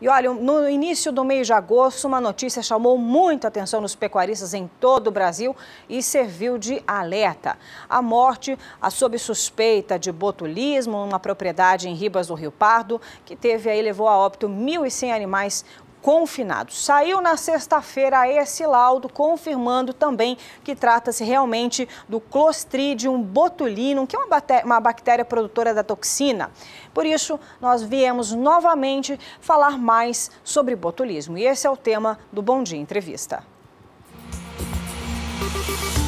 E olha, no início do mês de agosto, uma notícia chamou muita atenção nos pecuaristas em todo o Brasil e serviu de alerta. A morte a sob suspeita de botulismo, numa propriedade em Ribas do Rio Pardo, que teve aí levou a óbito 1.100 animais Confinados, Saiu na sexta-feira esse laudo, confirmando também que trata-se realmente do Clostridium botulinum, que é uma bactéria, uma bactéria produtora da toxina. Por isso, nós viemos novamente falar mais sobre botulismo. E esse é o tema do Bom Dia Entrevista. Música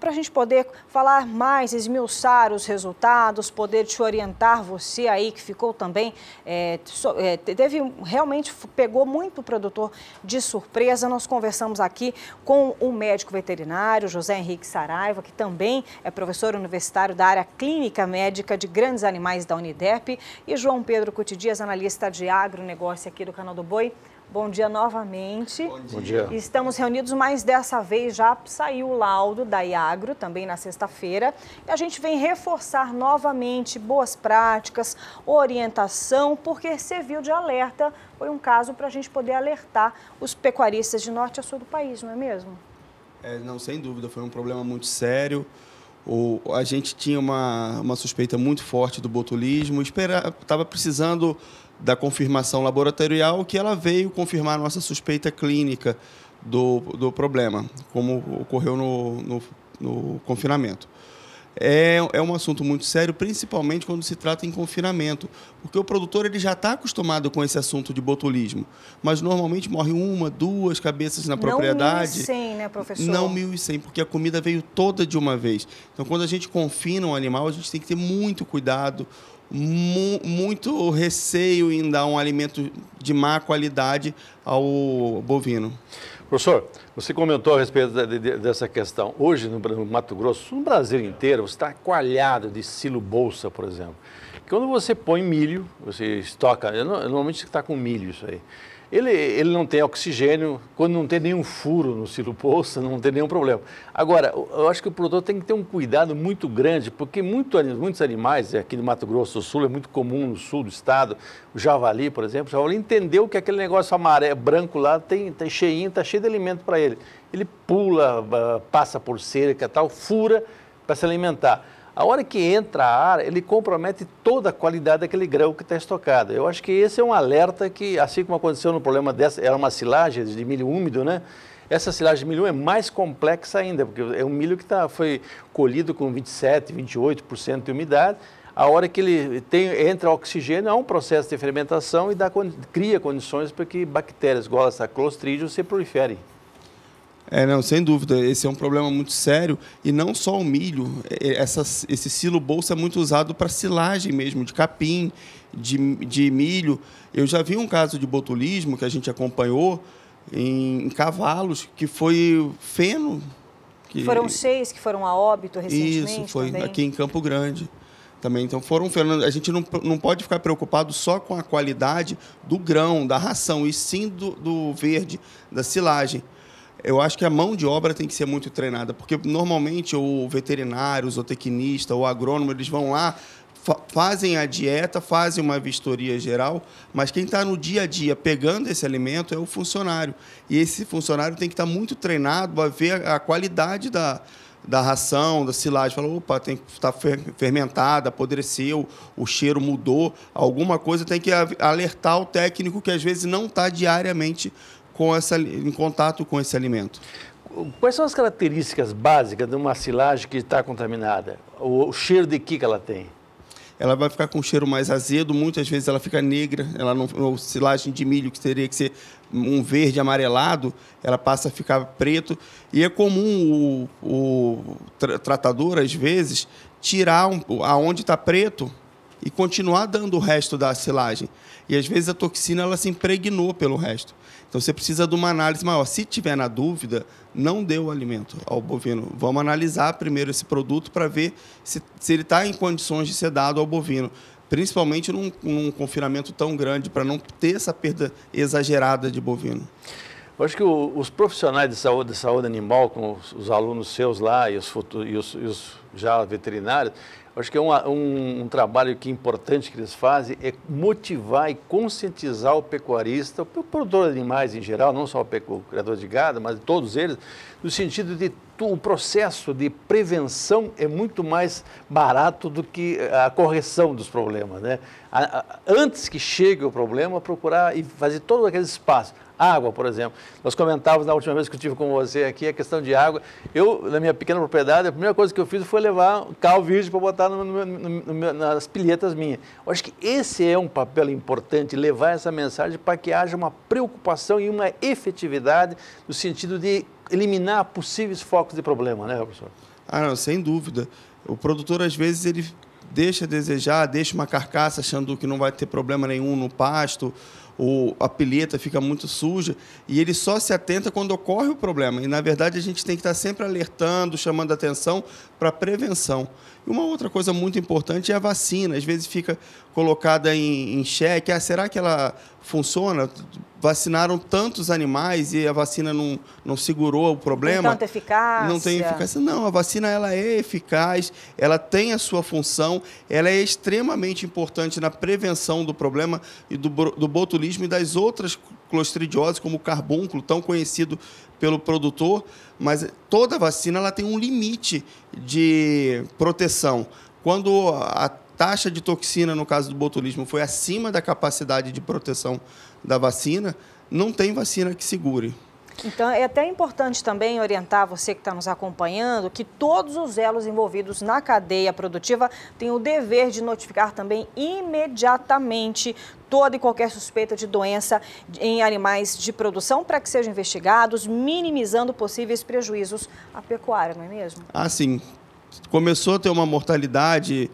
para a gente poder falar mais, esmiuçar os resultados, poder te orientar, você aí que ficou também, é, é teve, realmente pegou muito o produtor de surpresa. Nós conversamos aqui com o médico veterinário José Henrique Saraiva, que também é professor universitário da área clínica médica de grandes animais da Unidep, e João Pedro Dias analista de agronegócio aqui do Canal do Boi. Bom dia novamente. Bom dia. Estamos reunidos, mas dessa vez já saiu o laudo da Iagro, também na sexta-feira. E a gente vem reforçar novamente boas práticas, orientação, porque serviu de alerta. Foi um caso para a gente poder alertar os pecuaristas de norte a sul do país, não é mesmo? É, não, sem dúvida. Foi um problema muito sério. O, a gente tinha uma, uma suspeita muito forte do botulismo, estava precisando da confirmação laboratorial que ela veio confirmar a nossa suspeita clínica do, do problema, como ocorreu no, no, no confinamento é, é um assunto muito sério, principalmente quando se trata em confinamento, porque o produtor ele já está acostumado com esse assunto de botulismo, mas normalmente morre uma, duas cabeças na propriedade. Não 1.100, né, professor? Não 1.100, porque a comida veio toda de uma vez. Então, quando a gente confina um animal, a gente tem que ter muito cuidado, mu muito receio em dar um alimento de má qualidade ao bovino. Professor, você comentou a respeito de, de, dessa questão. Hoje, no, no, Mato Grosso, no Brasil inteiro, você está coalhado de silo bolsa, por exemplo. Quando você põe milho, você estoca, normalmente você está com milho isso aí. Ele, ele não tem oxigênio, quando não tem nenhum furo no silo poço, não tem nenhum problema. Agora, eu acho que o produtor tem que ter um cuidado muito grande, porque muito, muitos animais, é, aqui no Mato Grosso do Sul, é muito comum no sul do estado, o javali, por exemplo, o javali entendeu que aquele negócio amarelo, branco lá, tem, tem cheinho, está cheio de alimento para ele. Ele pula, ah, passa por cerca, tal, fura para se alimentar. A hora que entra ar, ele compromete toda a qualidade daquele grão que está estocado. Eu acho que esse é um alerta que, assim como aconteceu no problema dessa, era uma silagem de milho úmido, né? Essa silagem de milho é mais complexa ainda, porque é um milho que tá, foi colhido com 27, 28% de umidade. A hora que ele tem, entra oxigênio, há um processo de fermentação e dá, cria condições para que bactérias, igual essa Clostridium, se proliferem. É, não, sem dúvida. Esse é um problema muito sério. E não só o milho. É, é, essa, esse silo bolsa é muito usado para silagem mesmo, de capim, de, de milho. Eu já vi um caso de botulismo que a gente acompanhou em, em cavalos, que foi feno. Que... Foram seis que foram a óbito recentemente Isso, foi também. aqui em Campo Grande também. Então foram fenômenos. A gente não, não pode ficar preocupado só com a qualidade do grão, da ração, e sim do, do verde, da silagem eu acho que a mão de obra tem que ser muito treinada, porque normalmente o veterinário, o zootecnista, o agrônomo, eles vão lá, fa fazem a dieta, fazem uma vistoria geral, mas quem está no dia a dia pegando esse alimento é o funcionário. E esse funcionário tem que estar tá muito treinado para ver a qualidade da, da ração, da silagem. Falou, opa, tem que tá estar fermentada, apodreceu, o cheiro mudou. Alguma coisa tem que alertar o técnico que às vezes não está diariamente com essa, em contato com esse alimento. Quais são as características básicas de uma silagem que está contaminada? O, o cheiro de que, que ela tem? ela vai ficar com um cheiro mais azedo, muitas vezes ela fica negra, ela não, ou silagem de milho que teria que ser um verde amarelado, ela passa a ficar preto. E é comum o, o tra tratador, às vezes, tirar um, aonde está preto e continuar dando o resto da silagem. E às vezes a toxina ela se impregnou pelo resto. Então você precisa de uma análise maior. Se tiver na dúvida, não dê o alimento ao bovino. Vamos analisar primeiro esse produto para ver se, se ele está em condições de ser dado ao bovino. Principalmente num, num confinamento tão grande, para não ter essa perda exagerada de bovino. Eu acho que o, os profissionais de saúde, de saúde animal, com os, os alunos seus lá e os, e os, e os já veterinários, acho que é um, um, um, trabalho que é importante que eles fazem é motivar e conscientizar o pecuarista, o produtor de animais em geral, não só o, o criador de gado, mas todos eles, no sentido de o processo de prevenção é muito mais barato do que a correção dos problemas. Né? A, a, antes que chegue o problema, procurar e fazer todo aquele espaço. Água, por exemplo. Nós comentávamos na última vez que eu estive com você aqui a questão de água. Eu, na minha pequena propriedade, a primeira coisa que eu fiz foi levar cal virgem para botar no, no, no, nas pilhetas minhas. Eu acho que esse é um papel importante, levar essa mensagem para que haja uma preocupação e uma efetividade no sentido de eliminar possíveis focos de problema, né, professor? Ah, não, sem dúvida. O produtor, às vezes, ele deixa a desejar, deixa uma carcaça achando que não vai ter problema nenhum no pasto, o a pileta fica muito suja, e ele só se atenta quando ocorre o problema. E, na verdade, a gente tem que estar sempre alertando, chamando atenção para a prevenção. E uma outra coisa muito importante é a vacina. Às vezes fica colocada em, em xeque, ah, será que ela funciona? Vacinaram tantos animais e a vacina não, não segurou o problema. Não tem eficácia. Não tem eficácia. Não, a vacina ela é eficaz, ela tem a sua função, ela é extremamente importante na prevenção do problema e do, do botulismo e das outras clostridioses, como o carbúnculo, tão conhecido pelo produtor, mas toda vacina ela tem um limite de proteção. Quando a taxa de toxina, no caso do botulismo, foi acima da capacidade de proteção da vacina, não tem vacina que segure. Então, é até importante também orientar você que está nos acompanhando que todos os elos envolvidos na cadeia produtiva têm o dever de notificar também imediatamente toda e qualquer suspeita de doença em animais de produção para que sejam investigados, minimizando possíveis prejuízos à pecuária, não é mesmo? Ah, sim. Começou a ter uma mortalidade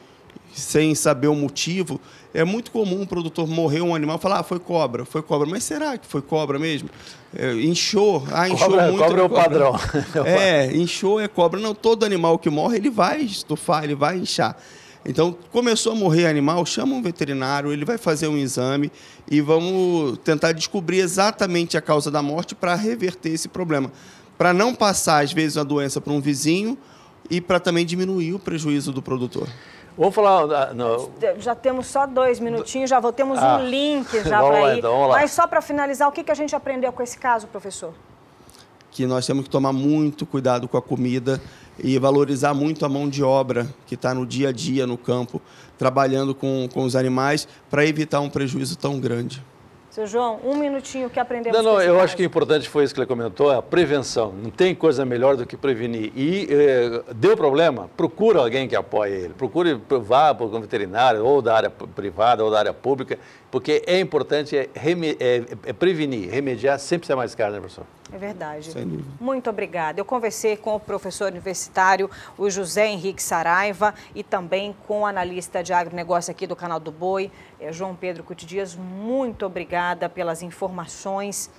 sem saber o motivo, é muito comum um produtor morrer um animal e falar, ah, foi cobra, foi cobra. Mas será que foi cobra mesmo? É, inchou, ah, inchou cobra, muito. Cobra é né? o cobra. padrão. É, inchou é cobra. Não, todo animal que morre, ele vai estufar, ele vai inchar. Então, começou a morrer animal, chama um veterinário, ele vai fazer um exame e vamos tentar descobrir exatamente a causa da morte para reverter esse problema. Para não passar, às vezes, a doença para um vizinho e para também diminuir o prejuízo do produtor. Vamos falar. Ah, Não. Já temos só dois minutinhos, já temos ah, um link já para ir. Então, Mas só para finalizar, o que, que a gente aprendeu com esse caso, professor? Que nós temos que tomar muito cuidado com a comida e valorizar muito a mão de obra que está no dia a dia no campo, trabalhando com, com os animais, para evitar um prejuízo tão grande. Seu João, um minutinho que aprendemos. Não, não, eu caso. acho que o é importante foi isso que ele comentou, a prevenção. Não tem coisa melhor do que prevenir. E eh, deu problema, procura alguém que apoie ele. Procure, vá para o veterinário, ou da área privada, ou da área pública, porque é importante é reme, é, é prevenir, remediar sempre é mais caro, né, professor? É verdade. Sem dúvida. Muito obrigada. Eu conversei com o professor universitário, o José Henrique Saraiva, e também com o analista de agronegócio aqui do Canal do Boi, é, João Pedro Cutidias. Muito obrigada pelas informações.